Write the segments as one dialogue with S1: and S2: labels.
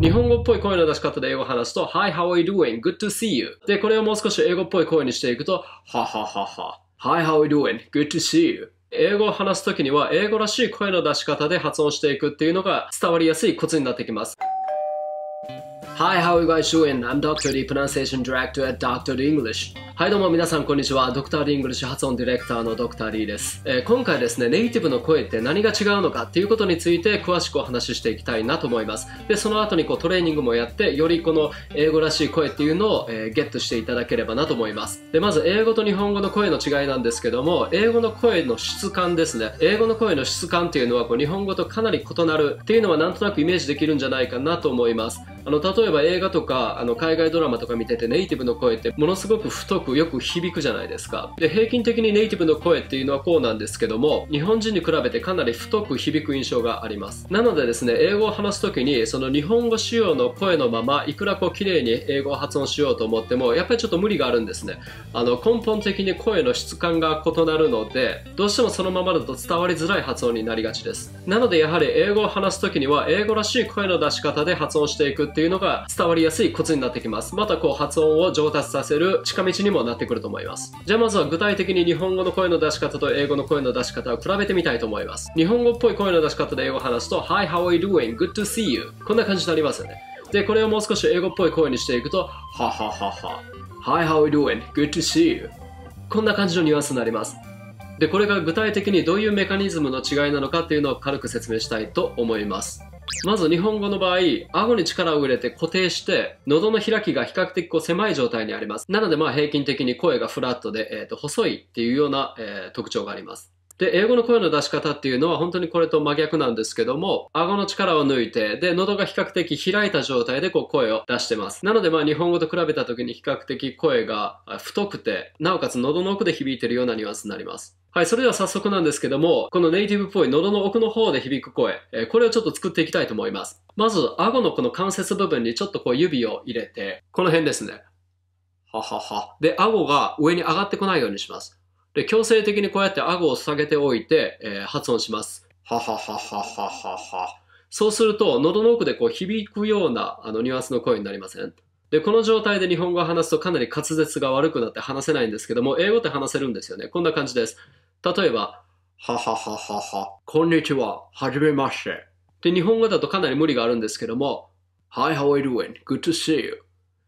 S1: 日本語っぽい声の出し方で英語を話すと Hi, how are you doing? Good to see you で、これをもう少し英語っぽい声にしていくとはははは Hi, how are you doing? Good to see you 英語を話すときには英語らしい声の出し方で発音していくっていうのが伝わりやすいコツになってきます。Hi, how are you guys doing? I'm Dr. D, Pronunciation Director at Dr. English. はいどうも皆さんこんにちは。ドクター・リングル始発音ディレクターのドクター・リーです、えー、今回ですね、ネイティブの声って何が違うのかっていうことについて詳しくお話ししていきたいなと思います。で、その後にこうトレーニングもやって、よりこの英語らしい声っていうのを、えー、ゲットしていただければなと思います。で、まず英語と日本語の声の違いなんですけども、英語の声の質感ですね。英語の声の質感っていうのはこう日本語とかなり異なるっていうのはなんとなくイメージできるんじゃないかなと思います。あの例えば映画とかあの海外ドラマとか見ててネイティブの声ってものすごく太くよく響くじゃないですかで平均的にネイティブの声っていうのはこうなんですけども日本人に比べてかなり太く響く印象がありますなのでですね英語を話す時にその日本語仕様の声のままいくらこう綺麗に英語を発音しようと思ってもやっぱりちょっと無理があるんですねあの根本的に声の質感が異なるのでどうしてもそのままだと伝わりづらい発音になりがちですなのでやはり英語を話す時には英語らしい声の出し方で発音していくっていうのが伝わりやすいコツになってきます。またこう発音を上達させる近道にもなってくると思います。じゃあまずは具体的に日本語の声の出し方と英語の声の出し方を比べてみたいと思います。日本語っぽい声の出し方で英語を話すと Hi, how are you doing? Good to see you. こんな感じになりますよね。で、これをもう少し英語っぽい声にしていくと、はははは。Hi, how are you doing? Good to see you. こんな感じのニュアンスになります。で、これが具体的にどういうメカニズムの違いなのかっていうのを軽く説明したいと思います。まず日本語の場合、顎に力を入れて固定して、喉の開きが比較的こう狭い状態にあります。なのでまあ平均的に声がフラットで、えー、と細いっていうような、えー、特徴があります。で、英語の声の出し方っていうのは本当にこれと真逆なんですけども、顎の力を抜いて、で、喉が比較的開いた状態でこう声を出してます。なのでまあ日本語と比べた時に比較的声が太くて、なおかつ喉の奥で響いてるようなニュアンスになります。はい、それでは早速なんですけども、このネイティブっぽい喉の奥の方で響く声、えこれをちょっと作っていきたいと思います。まず、顎のこの関節部分にちょっとこう指を入れて、この辺ですね。ははは。で、顎が上に上がってこないようにします。で、強制的にこうやって顎を下げておいて、えー、発音します。ははははははは。そうすると、喉の奥でこう響くようなあのニュアンスの声になりません。で、この状態で日本語を話すとかなり滑舌が悪くなって話せないんですけども、英語って話せるんですよね。こんな感じです。例えば、ははははは、こんにちは、はじめまして。で、日本語だとかなり無理があるんですけども、Hi, how are you doing? Good to see you.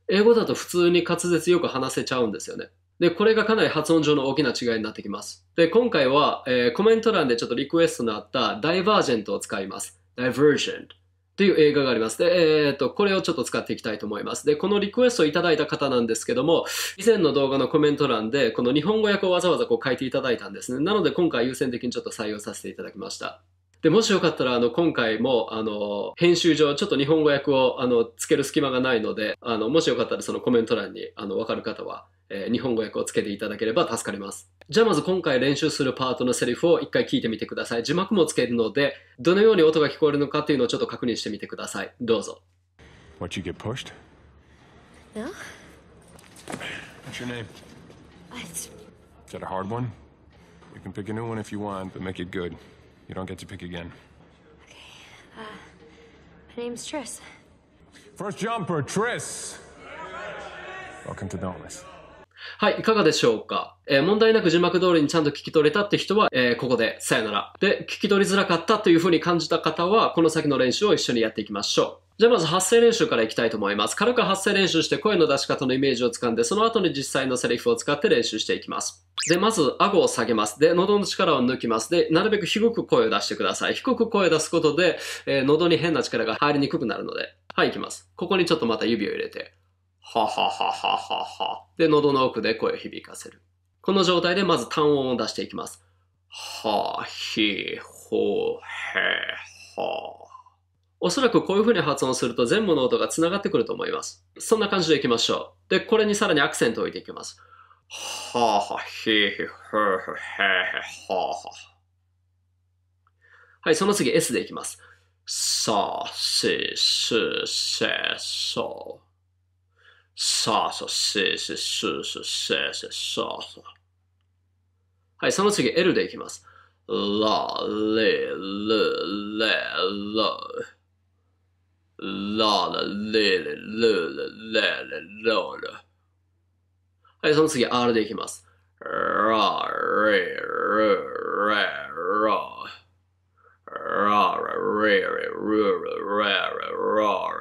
S1: 英語だと普通に滑舌よく話せちゃうんですよね。で、これがかなり発音上の大きな違いになってきます。で、今回は、えー、コメント欄でちょっとリクエストのあったダイバージェントを使います。ダイバージェント。という映画があります。で、えっ、と、これをちょっと使っていきたいと思います。で、このリクエストをいただいた方なんですけども、以前の動画のコメント欄で、この日本語訳をわざわざこう書いていただいたんですね。なので、今回優先的にちょっと採用させていただきました。で、もしよかったら、あの、今回も、あの、編集上、ちょっと日本語訳を、あの、つける隙間がないので、あの、もしよかったらそのコメント欄に、あの、わかる方は、えー、日本語訳をつけていただければ助かります。じゃあまず今回練習するパートのセリフを一回聞いてみてください。字幕もつけるので、どのように音が聞こえるのかっていうのをちょっと確認してみてください。どうぞ。What you get pushed? No. What's your name?
S2: Is that a hard one? You can pick a new one if you want, but make it good. You don't get to pick again. Okay. Uh, my name's Tris.
S1: First jumper, Tris.
S2: Welcome to Dauntless.
S1: はい、いかがでしょうかえー、問題なく字幕通りにちゃんと聞き取れたって人は、えー、ここでさよなら。で、聞き取りづらかったという風に感じた方は、この先の練習を一緒にやっていきましょう。じゃあまず発声練習からいきたいと思います。軽く発声練習して声の出し方のイメージをつかんで、その後に実際のセリフを使って練習していきます。で、まず、顎を下げます。で、喉の力を抜きます。で、なるべく低く声を出してください。低く声を出すことで、えー、喉に変な力が入りにくくなるので。はい、いきます。ここにちょっとまた指を入れて。はははははは。で、喉の奥で声を響かせる。この状態でまず単音を出していきます。は、ひ、ほ、へ、は。おそらくこういう風に発音すると全部の音が繋がってくると思います。そんな感じでいきましょう。で、これにさらにアクセントを置いていきます。は、は、ひ、ふ。へ、へ、
S2: は。はい、その次 S でいきます。さ、し、し、せ、そう。さあさ、せいせ、すーせ、せいせ、さあさ。はい、その次 L でいきます。ら、れ、る、れ、る。ら、れ、れ、る、れ、れ、れ、ろ、る。はい、その次 R でいきます。ら、れ、る、れ、ろ。
S1: ら、れ、れ、る、れ、れ、ろ。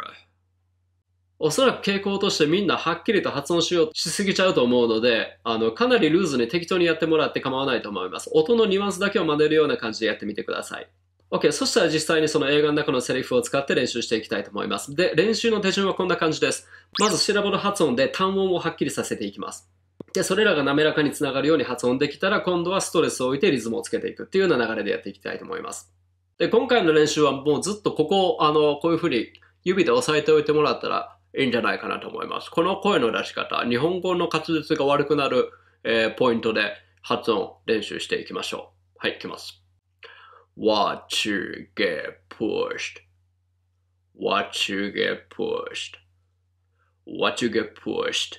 S1: おそらく傾向としてみんなはっきりと発音しようしすぎちゃうと思うので、あの、かなりルーズに適当にやってもらって構わないと思います。音のニュアンスだけを真似るような感じでやってみてください。OK、そしたら実際にその映画の中のセリフを使って練習していきたいと思います。で、練習の手順はこんな感じです。まずシラボの発音で単音をはっきりさせていきます。で、それらが滑らかにつながるように発音できたら、今度はストレスを置いてリズムをつけていくっていうような流れでやっていきたいと思います。で、今回の練習はもうずっとここを、あの、こういうふうに指で押さえておいてもらったら、いいんじゃないかなと思います。この声の出し方、日本語の滑舌が悪くなる、えー、ポイントで発音練習していきましょう。はい、いきます。
S2: w a t c h you get p u s h e d w a t c h you get p u s h e d w a t c h you get pushed.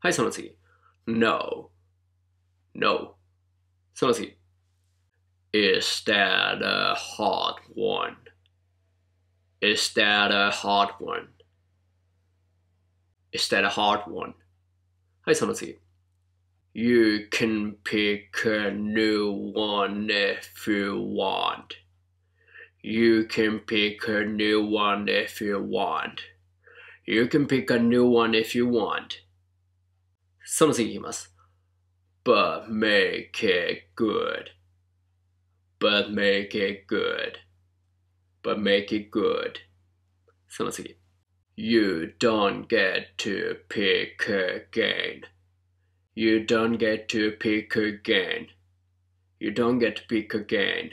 S2: はい、その次。No. No. その次。Is that a hot one? Is that a hard one? Is that a hard one? はい、その次。You can pick a new one if you want. You can pick a new one if you want. You can pick a new one if you want. but make it good. But make it good but make it good. let's see. You don't get to pick again. You don't get to pick again. You don't get to pick again.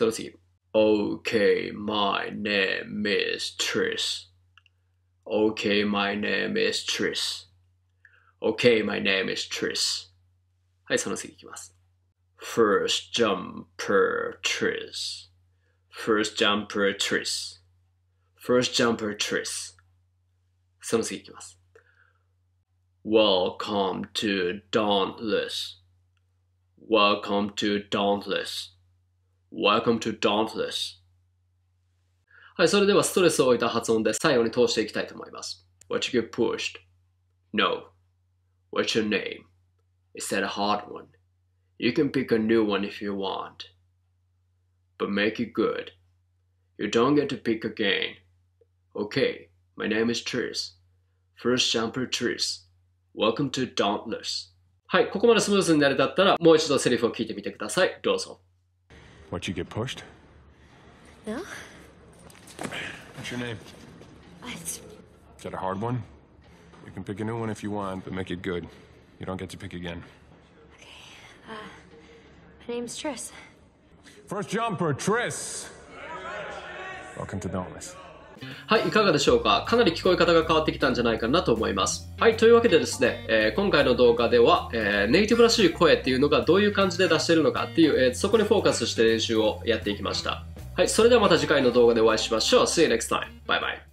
S2: let's see. Okay, my name is Tris. Okay, my name is Tris. Okay, my name is Tris. はい、その次いきます。First jumper Tris first jumper trees first jumper trees その次いきます Welcome to Dauntless Welcome to
S1: Dauntless Welcome to Dauntless はい、それではストレスを置いた発音で最後に通していきたいと思います What you get pushed?
S2: No What's your name? Is that a hard one? You can pick a new one if you want but make it good. You don't get to pick again.
S1: Okay, my name is Tris. First jumper Tris. Welcome to Dauntless. はい、ここまでスムーズになれだったら、もう一度セリフを聞いてみてください。どうぞ。What, you get pushed?
S2: No. What's your name? It's... Is that a hard one? You can pick a new one if you want, but make it good. You don't get to pick again. Okay, uh, my name's Tris.
S1: First jumper, Tris. Welcome to Dauntless. はい、いかがでしょうかかなり聞こえ方が変わってきたんじゃないかなと思います。はい、というわけでですね、えー、今回の動画では、えー、ネイティブらしい声っていうのがどういう感じで出してるのかっていう、えー、そこにフォーカスして練習をやっていきました。はい、それではまた次回の動画でお会いしましょう。See you next time. Bye bye.